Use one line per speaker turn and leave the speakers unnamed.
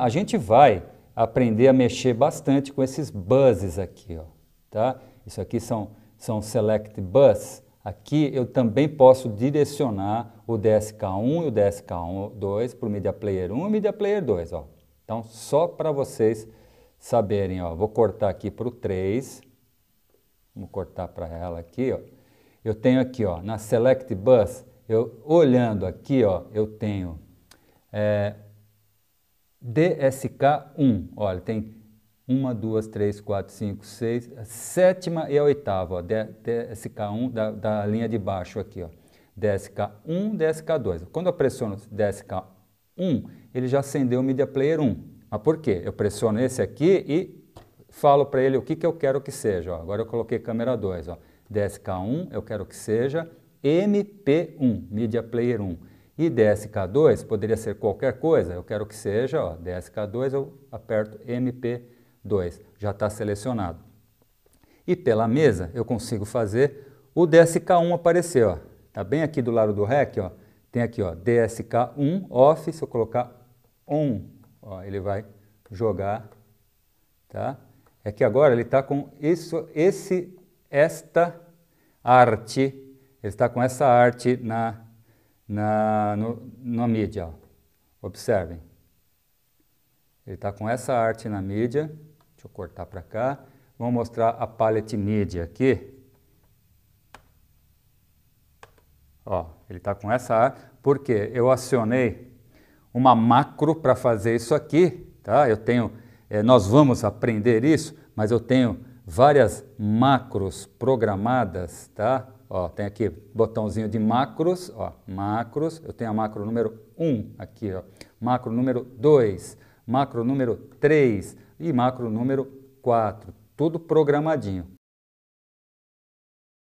A gente vai aprender a mexer bastante com esses buzzes aqui, ó, tá? Isso aqui são, são select bus. Aqui eu também posso direcionar o DSK1 e o DSK2 para o Media Player 1 e Media Player 2, ó. Então, só para vocês saberem, ó, vou cortar aqui para o 3, vamos cortar para ela aqui, ó. Eu tenho aqui, ó, na select bus, eu olhando aqui, ó, eu tenho é, DSK1. Olha, tem uma, duas, três, quatro, cinco, seis, a sétima e a oitava, ó, DSK1 da, da linha de baixo aqui, ó. DSK1, DSK2. Quando eu pressiono DSK1, ele já acendeu o Media Player 1. Mas por quê? Eu pressiono esse aqui e falo para ele o que, que eu quero que seja. Ó. Agora eu coloquei câmera 2. DSK1, eu quero que seja MP1, Media Player 1. E DSK2 poderia ser qualquer coisa, eu quero que seja, ó, DSK2, eu aperto MP2, já está selecionado. E pela mesa eu consigo fazer o DSK1 aparecer, está tá bem aqui do lado do REC, ó, tem aqui ó, DSK1 off, se eu colocar on, ó, ele vai jogar, tá? É que agora ele está com isso, esse, esta arte, ele está com essa arte na na, no, na mídia. Observem. Ele está com essa arte na mídia. Deixa eu cortar para cá. vou mostrar a palette mídia aqui. Ó, ele está com essa arte. porque Eu acionei uma macro para fazer isso aqui. Tá? Eu tenho, é, nós vamos aprender isso, mas eu tenho várias macros programadas, tá? Ó, tem aqui botãozinho de macros, ó, macros, eu tenho a macro número 1 aqui, ó, macro número 2, macro número 3 e macro número 4, tudo programadinho.